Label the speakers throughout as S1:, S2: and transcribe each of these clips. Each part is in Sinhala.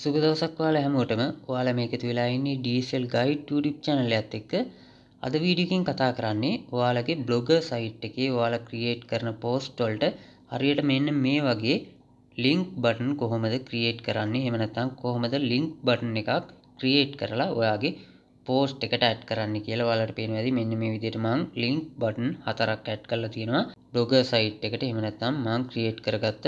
S1: සුබ දවසක් ඔයාලා හැමෝටම. ඔයාලා මේක තුලා ඉන්නේ DSL Guide YouTube channel එකත් එක්ක. අද වීඩියෝ එකකින් කතා කරන්නේ ඔයාලගේ බ්ලොගර් සයිට් එකේ ඔයාලා ක්‍රියේට් කරන post වලට හරියට මෙන්න මේ වගේ link button කොහොමද ක්‍රියේට් කරන්නේ? එහෙම නැත්නම් කොහොමද link button එකක් ක්‍රියේට් කරලා ඔයාගේ post එකට add කරන්න කියලා ඔයාලට පේනවා ඇති. මෙන්න මේ විදිහට මම link button හතරක් add කරලා තියෙනවා. blogger site එකට. එහෙම නැත්නම් මම create කරගත්ත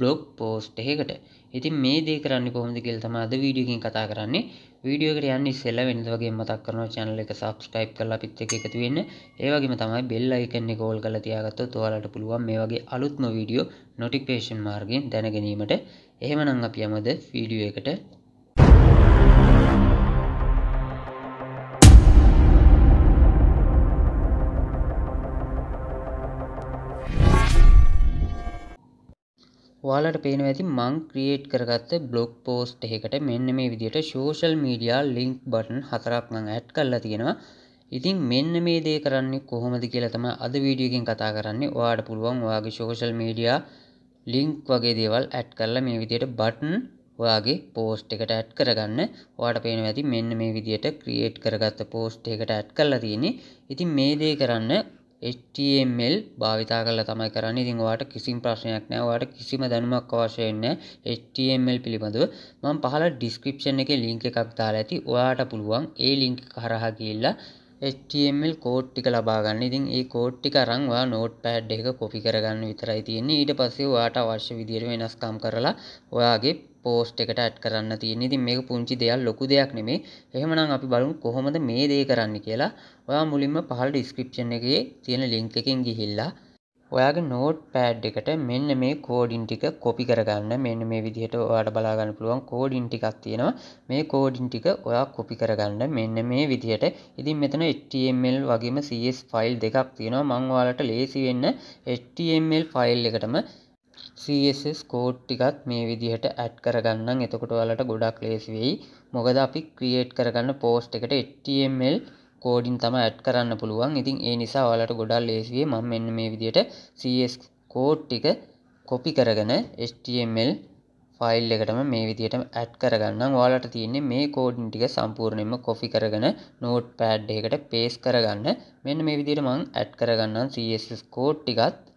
S1: බ්ලොග් පෝස්ට් එකකට ඉතින් මේ දේ කරන්න කොහොමද කියලා තමයි අද වීඩියෝ එකෙන් කතා කරන්නේ වීඩියෝ එකට යන්න ඉස්සෙල්ලා වෙනද වගේ මතක් කරනවා channel එක subscribe කරලා අපිත් එක්ක එකතු වෙන්න ඒ වගේම තමයි bell icon එක ඕල් කරලා තියාගත්තොත් ඔයාලට පුළුවන් මේ වගේ අලුත්ම වීඩියෝ notification මාර්ගයෙන් දැන ගැනීමට එහෙමනම් අපි යමුද වීඩියෝ එකට ඔයාලට පේනවා ඇති මං ක්‍රියේට් කරගත්ත බ්ලොග් පෝස්ට් එකකට මෙන්න මේ විදිහට සෝෂල් මීඩියා ලින්ක් බටන් හතරක් මං ඇඩ් කරලා තියෙනවා. ඉතින් මෙන්න මේ දේ කරන්නේ කොහොමද කියලා තමයි අද වීඩියෝ එකෙන් කතා කරන්නේ. ඔයාලට පුළුවන් ඔයාගේ සෝෂල් මීඩියා ලින්ක් වගේ දේවල් ඇඩ් කරලා මේ විදිහට බටන් ඔයාගේ පෝස්ට් එකට ඇඩ් කරගන්න. ඔයාට පේනවා ඇති මෙන්න මේ විදිහට ක්‍රියේට් කරගත්ත පෝස්ට් එකකට ඇඩ් කරලා තියෙන්නේ. ඉතින් මේ දේ කරන්න HTML භාවිතා කරලා තමයි කරන්නේ. ඉතින් ඔයාලට කිසිම ප්‍රශ්නයක් නැහැ. ඔයාලට කිසිම දැනුමක් අවශ්‍ය වෙන්නේ HTML පිළිබඳව. මම පහල description එකේ link එකක් දාලා ඇති. ඔයාට පුළුවන් ඒ link එක හරහා ගිහිල්ලා HTML කෝඩ් ටික ලබා ගන්න. ඉතින් ඒ කෝඩ් ටික අරන් ඔයා notepad එක copy කරගන්න විතරයි තියෙන්නේ. ඊට පස්සේ ඔයාට අවශ්‍ය විදිහට වෙනස්කම් කරලා ඔයාගේ පෝස්ට් එකට ඇට් කරන්න තියෙන ඉතින් මේක පුංචි දෙයක් ලොකු දෙයක් නෙමේ එහෙමනම් අපි බලමු කොහොමද මේ දේ කරන්න කියලා ඔයා මුලින්ම පහළ ඩිස්ක්‍රිප්ෂන් එකේ තියෙන ලින්ක් එකෙන් ගිහිල්ලා ඔයාගේ නෝට් පෑඩ් එකට මෙන්න මේ කෝඩින් ටික කොපි කරගන්න මෙන්න මේ විදිහට ඔයාට බලාගන්න පුළුවන් කෝඩින් ටිකක් තියෙනවා මේ කෝඩින් ටික ඔයා කොපි කරගන්න මෙන්න මේ විදිහට ඉතින් මෙතන HTML වගේම CS ෆයිල් දෙකක් තියෙනවා මම ඔයාලට ලේසි වෙන්න HTML ෆයිල් එකටම CSS කෝඩ් ටිකත් මේ විදිහට ඇඩ් කරගන්න එතකොට ඔයාලට ගොඩක් ලේසි වෙයි. මොකද අපි ක්‍රියේට් කරගන්න post එකට HTML කෝඩින් තමයි ඇඩ් කරන්න පුළුවන්. ඉතින් ඒ නිසා ඔයාලට ගොඩක් ලේසි වෙයි. මම මෙන්න මේ විදිහට CS කෝඩ් ටික copy කරගෙන HTML ෆයිල් එකටම මේ විදිහට ඇඩ් කරගන්නම්. ඔයාලට තියෙන්නේ මේ කෝඩින් ටික සම්පූර්ණයෙන්ම copy කරගෙන notepad එකකට paste කරගන්න. මෙන්න මේ විදිහට මම ඇඩ් කරගන්නම් CSS කෝඩ් ටිකත්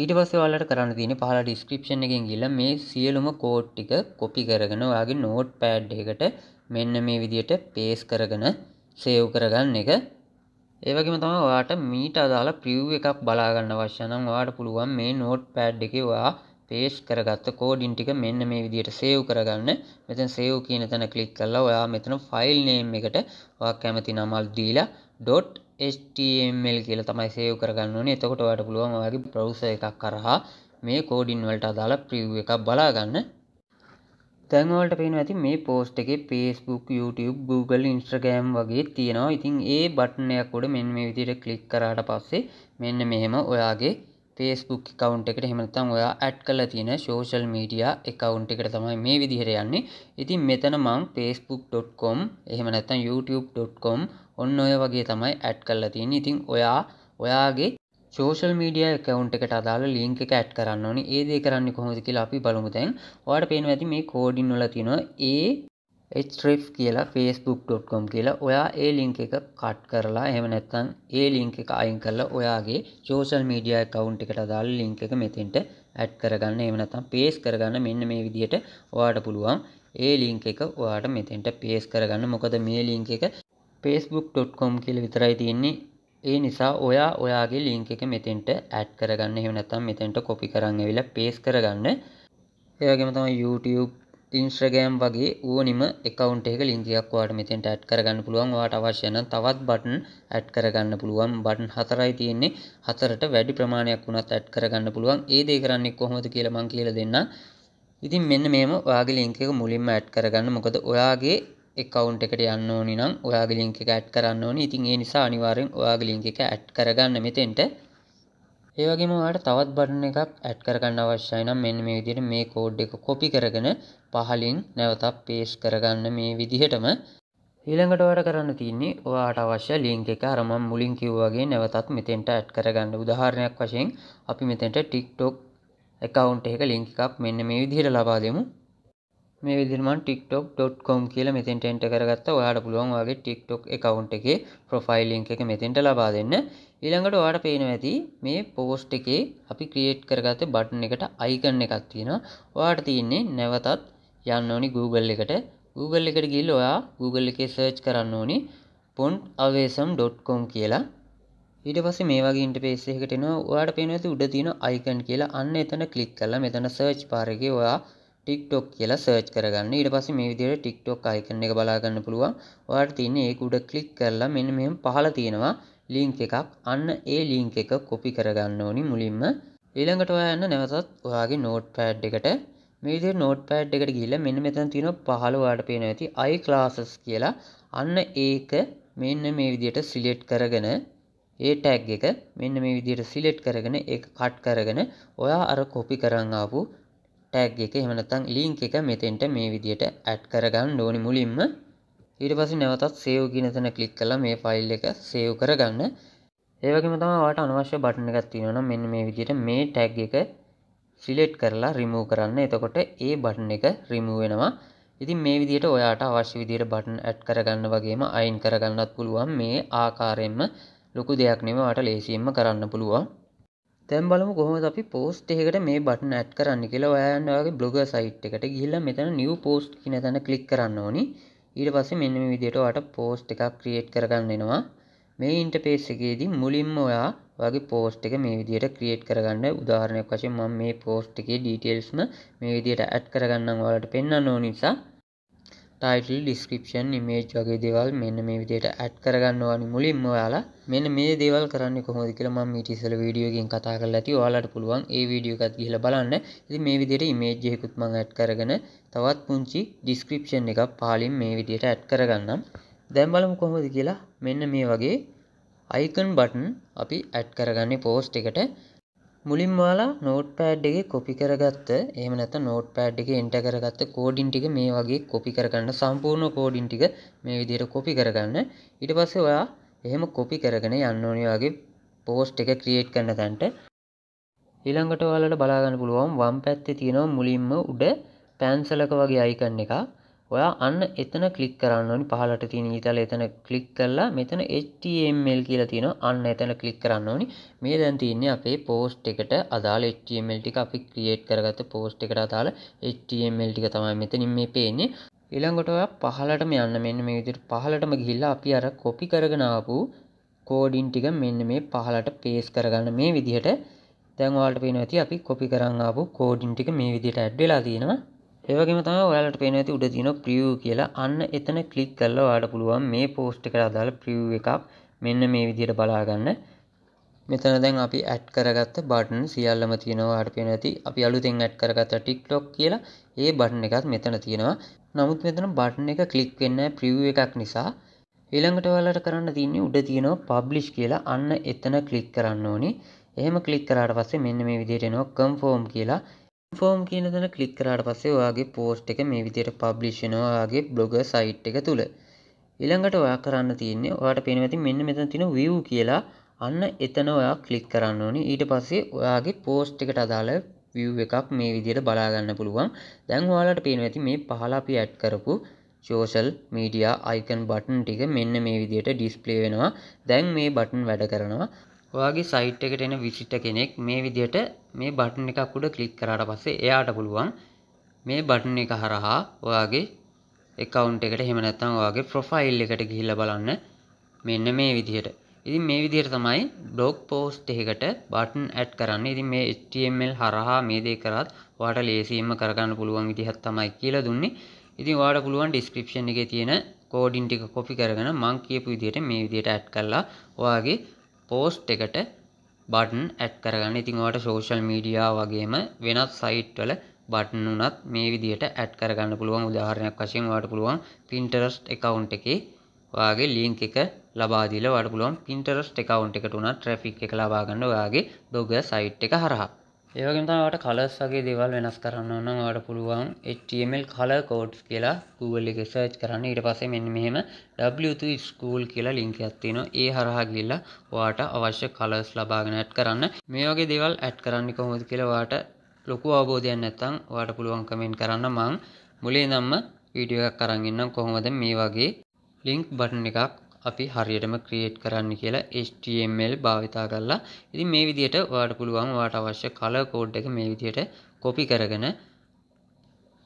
S1: ඊට පස්සේ ඔයාලට කරන්න තියෙන්නේ පහළ ඩිස්ක්‍රිප්ෂන් එකෙන් ගිහලා මේ සියලුම කෝඩ් ටික කොපි කරගෙන ඔයාගේ නෝට් පෑඩ් එකට මෙන්න මේ විදියට පේස් කරගෙන සේව් කරගන්න එක ඒ වගේම තමයි ඔයාට මීට අදාළ ප්‍රිව් එකක් බලා ගන්න අවශ්‍ය නම් ඔයාට පුළුවන් මේ නෝට් පෑඩ් එකේ ඔයා පේස්ට් කරගත්ත කෝඩින් ටික මෙන්න මේ විදිහට සේව් කරගන්න. මෙතන සේව් කියන තැන ක්ලික් කරලා ඔයා මෙතන ෆයිල් නේම් එකට ඔයා කැමති නමක් දීලා HTML කියලා තමයි සේව් කරගන්න ඕනේ. එතකොට ඔයාලට පුළුවන් ඔයාගේ browser එකක් කරහා මේ කෝඩින් වලට අදාළ preview එකක් බලා ගන්න. දැන් ඔයාලට පේනවා ඇති මේ post එකේ Facebook, YouTube, Google, Instagram වගේ තියෙනවා. ඉතින් ඒ බටන් එකක් උඩ මෙන්න මේ විදිහට ක්ලික් කරාට පස්සේ මෙන්න මෙහෙම ඔයාගේ ෆේස්බුක් එකවුන්් එකට හෙමනත්තම් ඔයා ඇට් කල තියෙන ශෝෂල් මීඩියා එකවුන්් එකට තමයි මේ විදිහර යන්නේ ඉතින් මෙතන මං facebook.com එහෙමනත්තම් youtube.com ඔන්න ඔය වගේ තමයි ඇට් කල්ලා තියෙන ඉතින් ඔයා ඔයාගේ ෝෂල් මීඩිය කවුන්් එකට අදාල ලිංක එක ඇට් කරන්න ඕනි ඒදේ කරන්න කොහොමද කියලා අපි බලමුතැන් ඔයාට පේන ඇති මේ කෝඩින් නොල තින ඒ href කියලා facebook.com කියලා ඔයා ඒ ලිංක එක කට් කරලා එහෙම නැත්නම් ඒ ලිංක එක අයින් කරලා ඔයාගේ social media account එකට අදාළ ලිංක එක මෙතෙන්ට ඇඩ් කරගන්න එහෙම නැත්නම් paste කරගන්න මෙන්න මේ විදිහට ඔයාට පුළුවන් ඒ ලිංක එක ඔයාට මෙතෙන්ට paste කරගන්න මොකද මේ ලිංක එක facebook.com කියලා විතරයි තියෙන්නේ ඒ නිසා ඔයා ඔයාගේ ලිංක එක මෙතෙන්ට ඇඩ් කරගන්න එහෙම නැත්නම් මෙතෙන්ට copy කරන් ඇවිල්ලා paste කරගන්න ඒ වගේම තමයි YouTube ඉන්ස්ට්‍රගෑම් වගේ ඕනිම එකකවන්ට එක ලින්කයක් වාට මෙතෙන්ට ඇඩ් කරගන්න පුළුවන් වාට අවශ්‍යන තවත් බටන් ඇඩ් කරගන්න පුළුවන් බටන් හතරයි තියෙන්නේ හතරට වැඩි ප්‍රමාණයක් වුණත් ඇඩ් කරගන්න පුළුවන් ඒ දේ කරන්නේ කොහොමද කියලා මං කියලා දෙන්න ඉතින් මෙන්න මේම ඔයාගේ ලින්ක එක මුලින්ම ඇඩ් කරගන්න මොකද ඔයාගේ එකකවුන්් එකට යන්න ඕනි නම් ඔයාගේ ලින්ක එක ඇඩ් කරන්න ඕනි ඉතින් ඒ නිසා අනිවාරෙන් ඔයාගේ ලින්ක එක ඇඩ් කරගන්න මෙතෙන්ට ඒවගේම ඔයාට තවත් බටන එකක් ඇඩ් කරගන්න අවශ්‍යයි නම් මෙන්න මේ විදිහට මේ කෝඩ් එක කොපි කරගෙන පහලින් නැවතත් පේස්ට් කරගන්න මේ විදිහටම ඊළඟට ඔයාට කරන්න තියන්නේ ඔයාට අවශ්‍ය ලිංක එක අරම මුලින් කිව්වගේ නැවතත් මෙතෙන්ට ඇඩ් කරගන්න උදාහරණයක් වශයෙන් අපි මෙතෙන්ට ටික්ටොක් එකකවුන්් එක ලිංක එකක් මෙන්න මේ විදිහට ලබා දෙමු මේ විදිරමන් ටික්ටොක්.කොම් කියල මෙතෙන්ට එන්ට කරගත්ත ඔයාට පුළුවන් වගේ ටික්ටොක් එකවුන්් එක ප්‍රොෆයිල්ලිං එක මෙතෙන්ට ලබා දෙන්න ඊළඟට ඔයාට පේන ඇති මේ පෝස්ට් එකේ අපි ක්‍රියේට් කරගත්ත බටන එකට අයිකන්න එකක් තියෙන ඔයාට තියන්නේ නැවතත් යන්න ඕනි Google එකට Google එකට ගිල් ඔයා Google එකේ සර්ච් කරන්න ඕනි පොන්් අවේසම්.කොම් කියලා ඊට පස්සේ මේ වගේ ඉන්ටර්ෆේස් එකකට එනවා ඔයාලට පේන ඇති උඩ තියෙන අයිකන් කියලා අන්න එතන ක්ලික් කරලා මෙතන සර්ච් බාර් එකේ ඔයා ටික්ටොක් කියලා සර්ච් කරගන්න ඊට පස්සේ මේ විදිහට ටික්ටොක් අයිකන් එක බලා ගන්න පුළුවන්. ඔයාලට තියෙන ඒක උඩ ක්ලික් කරලා මෙන්න මෙහෙම පහල තියෙනවා ලින්ක් එකක්. අන්න ඒ ලින්ක් එක කොපි කරගන්න ඕනි මුලින්ම. ඊළඟට ඔයා යන්න නැවතත් ඔයාගේ නෝට්පෑඩ් එකට මේ විදිහට නෝට්පෑඩ් එකට ගිහිල්ලා මෙන්න මෙතන තියෙනවා පහල ඔයාලට පේනවා ඇති i classes කියලා. අන්න ඒක මෙන්න මේ විදිහට සිලෙක්ට් කරගෙන ඒ ටැග් එක මෙන්න මේ විදිහට සිලෙක්ට් කරගෙන ඒක කට් කරගෙන ඔයා අර කොපි කරන් ආපු ටැග් එක එහමනතං ලිංක් එක මෙතෙන්ට මේ විදියට ඇඩ් කරගන්න ඕනි මුලින්ම ඊට පසි නැවතත් සේව් ගෙනතන කලික් කලා මේ ෆයිල් එක සේව් කරගන්න ඒවගේම තමට අනවශ්‍ය බටන එකක් තියෙනන මෙන්න මේ විදියට මේ ටැග් එක සිලෙට් කරලා රිමූ කරන්න එතකොට ඒ බටන එක රිමූ වෙනවා ඉතින් මේ විදියට ඔයාට අවශ්‍ය විදියට බටන් ඇඩ් කරගන්න වගේම අයින් කරගන්නත් පුළුවන් මේ ආකාරයෙන්ම ලොකු දෙයක් නෙමවට ලේසියෙන්ම කරන්න පුළුවන් තැම් බලම කොහොම අපි පෝස්ට් එකට මේ බටන ඇට් කරන්න කියලා ඔයාන්ගේ බ්ලොග සයිට් එකට ගිල්ල මෙතන නිව පෝස්ට් කියන තැන කලික් කරන්න ඕනි ඊට පස්සේ මෙන්න විදියට වට පෝස්ට් එකක් ක්‍රියේට් කරගන්නවා මේ ඉන්ටපේස් එකේදී මුලින්ම ඔයා වගේ පෝස්ට් එක මේ විදියට ක්‍රියේට් කරගන්න උදාහරණයක් වශයෙන් මම මේ පෝස්ට් එකේ ඩීටේල්ස්ම මේ විදියට ඇඩ් කරගන්නම් ඔයාලට පෙන්වන්න ඕන නිසා ටයිටල් ඩිස්ක්‍රපෂන් ඉමේජ් වගේ දේවල් මෙන්න මේ විදියට ඇට් කරගන්න ඕනි මුලින්ම ඔයාලා මෙන්න මේ දේවල් කරන්න කොහොමද කියලා මම ඊටිසල වීඩියෝකින් කතා කරලා ඇති ඔයාලට පුළුවන් ඒ වීඩියෝ එකත් ගිහලා බලන්න. ඉතින් මේ විදියට ඉමේජ් එකකුත් මම ඇඩ් කරගෙන තවත් පුංචි ඩිස්ක්‍රිප්ෂන් එකක් පහලින් මේ විදියට ඇඩ් කරගන්නම්. දැන් බලමු කොහොමද කියලා මෙන්න මේ වගේ අයිකන් බටන් අපි ඇඩ් කරගන්නේ පෝස්ට් එකට. මුලින් වාලා නෝට් පෑඩ් එක කොපි කරගත්ත එහම නැත නෝට් පෑඩ් එක එන්ට කරගත්ත කෝඩින් ටික මේ වගේ කොපි කරගන්න සම්පූර්ණ කෝඩින් ටික මේ විදියට කොපි කරගන්න ඉට පස්ස ඔයා එහෙම කොපි කරගෙන යන්න ඕනි වගේ පෝස්ට් එක ක්‍රියේට් කරන තැන්ට ඊළඟට ඔයාලට බලාගන්න පුළුවන් වම් පැත්තේ තියෙනවා මුලින්ම උඩ පෑන්සලක වගේ අයිකන්න එක ඔයා අන්න එතන කලික් කරන්නනි පහලට තියෙන ඉතල එතන කලික් කරලා මෙතන HTML කියලා තියෙන අන්න එතන කලික් කරන්න ඕනි මේ දැන් තියන්නේ අපේ පෝස්ට් එකට අදාළ HTML ටික අපි ක්‍රියේට් කරගත්ත පෝස්ට් එකට අදාළ HTML ටික තමයි මෙතනින් මේ පේන්නේ ඊළඟට ඔයා පහලටම යන්න මෙන්න මේ විදිහට පහලටම ගිහිල්ලා අපි අර කොපි කරගෙන ආපු කෝඩින් ටික මෙන්න මේ පහලට පේස් කරගන්න මේ විදිහට දැන් ඔයාලට පේනවා ඇති අපි කොපි කරන් ආපු කෝඩින් ටික මේ විදිහට ඇඩ් වෙලා තියෙනවා ඒවගේම තම ඔයාලට පේන ඇති උඩ තින ප්‍රියව් කියලා අන්න එතන කලික් කරලා වාඩ පුළුවන් මේ පෝස්ට් කර අදාළ ප්‍රියව් එකක් මෙන්න මේ විදියට බලාගන්න මෙතන දැන් අපි ඇට් කරගත්ත බටන් සියල්ලම තියෙනවා අට පෙන ඇති අපි අලුතෙන් ඇට් කරගත ටික්ටොක් කියලා ඒ බටන එකත් මෙතන තියෙනවා නමුත් මෙතන බටන එක කලික් වෙන්න ප්‍රියව් එකක් නිසා ඊළඟට ඔයාලට කරන්න තින්නේ උඩ තියෙනවා පබ්ලිෂ් කියලා අන්න එතන කලික් කරන්න ඕනි එහෙම කලික් කරාට පස්සේ මෙන්න මේ විදියට එනවා කන්ෆෝම් කියලා ෆෝම් කියන තැන ක්ලික් කරාට පස්සේ ඔයාගේ පෝස්ට් එක මේ විදියට පබ්ලිෂ් වෙනවා ඔයාගේ බ්ලොග සයිට් එක තුල. ඊළඟට ඔයා කරන්න තියෙන්නේ ඔයාට පේනවා ඇති මෙන්න මෙතන තියෙන view කියලා අන්න එතන ඔයා ක්ලික් කරන්න ඕනේ. ඊට පස්සේ ඔයාගේ පෝස්ට් එකට අදාළ view එකක් මේ විදියට බලා ගන්න පුළුවන්. දැන් ඔයාලට පේනවා ඇති මේ පහල අපි ඇඩ් කරපු සෝෂල් මීඩියා අයිකන් බටන් ටික මෙන්න මේ විදියට ඩිස්ප්ලේ වෙනවා. දැන් මේ බටන් වැඩ කරනවා. ඔයාගේ සයිට් එකට එන විසිට කෙනෙක් මේ විදිහට මේ බටන් එකක් උඩ ක්ලික් කරාට පස්සේ එයාට පුළුවන් මේ බටන් එක හරහා ඔයාගේ account එකට එහෙම නැත්නම් ඔයාගේ profile එකට ගිහිල්ලා බලන්න මෙන්න මේ විදිහට. ඉතින් මේ විදිහට තමයි blog post එකකට button add කරන්නේ. ඉතින් මේ HTML හරහා මේ දේ කරත් ඔයාට ලේසියෙන්ම කරගන්න පුළුවන් විදිහක් තමයි කියලා දුන්නේ. ඉතින් ඔයාට පුළුවන් description එකේ තියෙන කෝඩින් ටික කොපි කරගෙන මං කියපු විදිහට මේ විදිහට add කරලා ඔයාගේ පෝස්ට් එකට බටන් ඇඩ් කරගන්න ඉතින් ඔයාලට සෝෂල් මීඩියා වගේම වෙනත් සයිට් වල බටන් උනත් මේ විදිහට ඇඩ් කරගන්න පුළුවන් උදාහරණයක් වශයෙන් ඔයාලට පුළුවන් Pinterest account එකේ ඔයාගේ ලින්ක් එක ලබා දීලා ඔයාලට පුළුවන් Pinterest account එකට උනත් traffic එක ලබා ගන්න ඔයාගේ blog සයිට් එක හරහා ඒවගේම තමයි ඔයාලට කලර්ස් වගේ දේවල් වෙනස් කරන්න ඕන නම් ඔයාලට පුළුවන් HTML color codes කියලා Google එකේ search කරන්න. ඊට පස්සේ මෙන්න මෙහෙම W3 school කියලා link එකක් තියෙනවා. ඒ හරහා ගිහිල්ලා ඔයාලට අවශ්‍ය colors ලබාගෙන add කරන්න. මේ වගේ දේවල් add කරන්නේ කොහොමද කියලා ඔයාලට ලොකු අවබෝධයක් නැත්නම් ඔයාලට පුළුවන් comment කරන්න මම මුලින්ම වීඩියෝ එකක් අරන් ඉන්නම් කොහොමද මේ වගේ link button එකක් අපි හරියටම ක්‍රියේට් කරන්න කියලා HTML භාවිතා කරලා ඉතින් මේ විදිහට ඔයාට පුළුවන් ඔයාට අවශ්‍ය කලර් කෝඩ් එක මේ විදිහට කොපි කරගෙන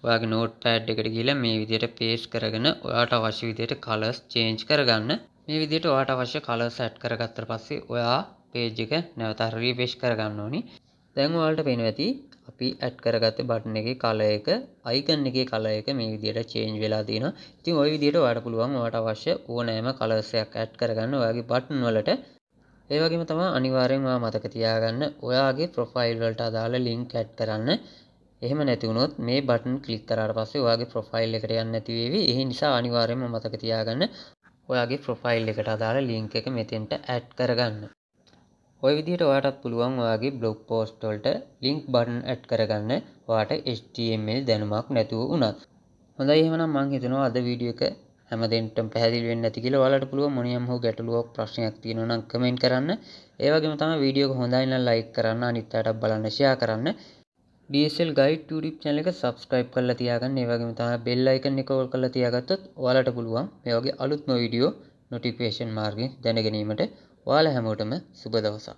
S1: ඔයාගේ නෝට්පෑඩ් එකට ගිහලා මේ විදිහට paste කරගෙන ඔයාට අවශ්‍ය විදිහට colors change කරගන්න මේ විදිහට ඔයාට අවශ්‍ය colors add කරගත්තට පස්සේ ඔයා page එක නැවත refresh කරගන්න ඕනි දැන් ඔයාලට පේනවා ඇති අපි ඇට් කරගත්ත බටන එක කල එක අයිකන් එක කල එක මේ විදියට චේන්ජ් වෙලා තියෙන ඉතින් ඔය විදියට ඔයාට පුළුවන් ඔයාට අවශ්‍ය ඕනෑම කලර්සයක් ඇට් කරගන්න ඔයාගේ බටන් වලට ඒ වගේම තමයි අනිවාර්යෙන් ඔයා මතක තියාගන්න ඔයාගේ ප්‍රොෆයිල් වලට අදාළ ලින්ක් ඇඩ් කරන්න එහෙම නැතිවුණොත් මේ බටන් කලික් කරට පස්සේ ඔයාගේ ප්‍රොෆයිල් එකට යන්න නැතිවේවි එහි නිසා අනිවාර්යයෙන්ම මතක තියාගන්න ඔයාගේ ප්‍රොෆයිල් එකට අදාළ ලින්ක් එක මෙතෙන්ට ඇඩ් කරගන්න ඔය විදිහට ඔයාටත් පුළුවන් ඔයාගේ බ්ලොග් පෝස්ට් වලට ලින්ක් බටන් ඇඩ් කරගන්න ඔයාට HTML දැනුමක් නැතුව වුණත්. හොඳයි එහෙනම් මම හිතනවා අද වීඩියෝ එක හැමදෙන්නටම පැහැදිලි වෙන්නේ නැති කියලා ඔයාලට පුළුවන් මොනියම් හෝ ගැටලුවක් ප්‍රශ්නයක් තියෙනවා නම් කමෙන්ට් කරන්න. ඒ වගේම තමයි වීඩියෝ එක හොඳයි නම් ලයික් කරන්න අනිත් අයටත් බලන්න ෂෙයා කරන්න. DSL Guide YouTube channel එක subscribe කරලා තියාගන්න. ඒ වගේම තමයි bell icon එක ඔල් කරලා තියාගත්තොත් ඔයාලට පුළුවන් මේ වගේ අලුත්ම වීඩියෝ notification මාර්ගයෙන් දැනගැනීමට. ඔයාලා හැමෝටම සුබ දවසක්